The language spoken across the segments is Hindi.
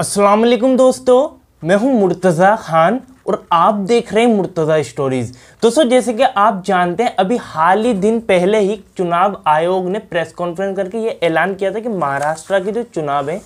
अस्सलाम वालेकुम दोस्तों मैं हूं मुर्तज़ा ख़ान और आप देख रहे हैं मुर्तज़ा स्टोरीज़ दोस्तों जैसे कि आप जानते हैं अभी हाल ही दिन पहले ही चुनाव आयोग ने प्रेस कॉन्फ्रेंस करके ये ऐलान किया था कि महाराष्ट्र के जो चुनाव हैं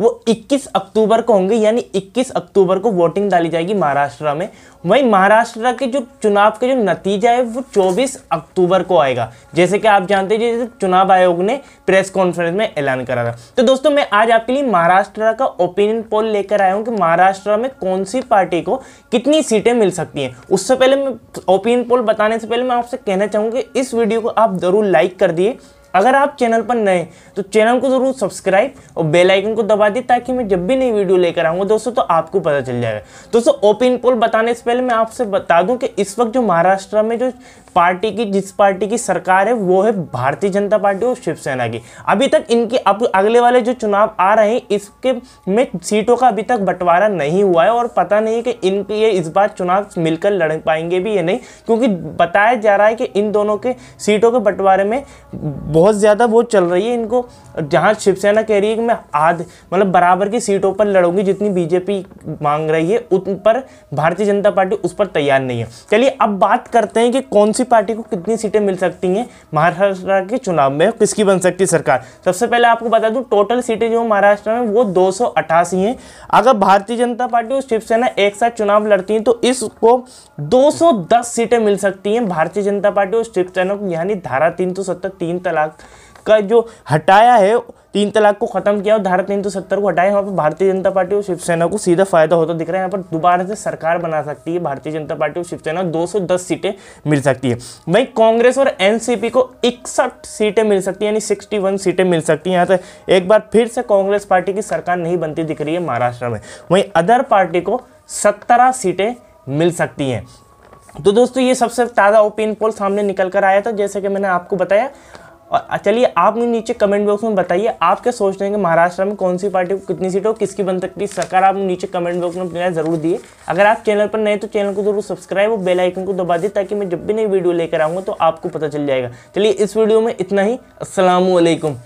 वो 21 अक्टूबर को होंगे यानी 21 अक्टूबर को वोटिंग डाली जाएगी महाराष्ट्र में वहीं महाराष्ट्र के जो चुनाव के जो नतीजा है वो 24 अक्टूबर को आएगा जैसे कि आप जानते हैं जैसे चुनाव आयोग ने प्रेस कॉन्फ्रेंस में ऐलान करा था तो दोस्तों मैं आज आपके लिए महाराष्ट्र का ओपिनियन पोल लेकर आया हूँ कि महाराष्ट्र में कौन सी पार्टी को कितनी सीटें मिल सकती हैं उससे पहले मैं ओपिनियन पोल बताने से पहले मैं आपसे कहना चाहूँगी इस वीडियो को आप ज़रूर लाइक कर दिए अगर आप चैनल पर नए तो चैनल को ज़रूर सब्सक्राइब और बेल आइकन को दबा दें ताकि मैं जब भी नई वीडियो लेकर आऊँगा दोस्तों तो आपको पता चल जाएगा दोस्तों ओपिन पोल बताने से पहले मैं आपसे बता दूं कि इस वक्त जो महाराष्ट्र में जो पार्टी की जिस पार्टी की सरकार है वो है भारतीय जनता पार्टी और शिवसेना की अभी तक इनके अब अगले वाले जो चुनाव आ रहे हैं इसके में सीटों का अभी तक बंटवारा नहीं हुआ है और पता नहीं कि इनके ये इस बार चुनाव मिलकर लड़ पाएंगे भी या नहीं क्योंकि बताया जा रहा है कि इन दोनों के सीटों के बंटवारे में बहुत बहुत ज़्यादा वो चल रही है इनको जहाँ शिवसेना कह रही है कि मैं आध मतलब बराबर की सीटों पर लड़ूंगी जितनी बीजेपी मांग रही है उन पर भारतीय जनता पार्टी उस पर तैयार नहीं है चलिए अब बात करते हैं कि कौन सी पार्टी को कितनी सीटें मिल सकती हैं महाराष्ट्र के चुनाव में किसकी बन सकती है सरकार सबसे पहले आपको बता दूँ टोटल सीटें जो महाराष्ट्र में वो दो हैं अगर भारतीय जनता पार्टी और शिवसेना एक साथ चुनाव लड़ती हैं तो इसको दो सीटें मिल सकती हैं भारतीय जनता पार्टी और शिवसेना को यानी धारा तीन सौ सत्तर तीन तलाक का जो हटाया है तीन तलाक को ख़त्म किया और धारा तीन सौ सत्तर को हटाया यहाँ पर भारतीय जनता पार्टी और शिवसेना को सीधा फायदा होता दिख रहा है यहाँ पर दोबारा से सरकार बना सकती है भारतीय जनता पार्टी और शिवसेना 210 सीटें मिल सकती है वहीं कांग्रेस और एनसीपी को इकसठ सीटें मिल सकती है यानी 61 सीटें मिल सकती हैं यहाँ से एक बार फिर से कांग्रेस पार्टी की सरकार नहीं बनती दिख रही है महाराष्ट्र में वहीं अदर पार्टी को सत्रह सीटें मिल सकती हैं तो दोस्तों ये सबसे ताज़ा ओपिनियन पोल सामने निकल कर आया था जैसे कि मैंने आपको बताया और चलिए आप नीचे कमेंट बॉक्स में बताइए आप क्या सोच रहे हैं कि महाराष्ट्र में कौन सी पार्टी को कितनी सीट हो किसकी बन सकती है सरकार आप नीचे कमेंट बॉक्स में अपनी ज़रूर दिए अगर आप चैनल पर नए तो चैनल को जरूर सब्सक्राइब और बेल आइकन को दबा दिए ताकि मैं जब भी नई वीडियो लेकर आऊँगा तो आपको पता चल जाएगा चलिए इस वीडियो में इतना ही असलम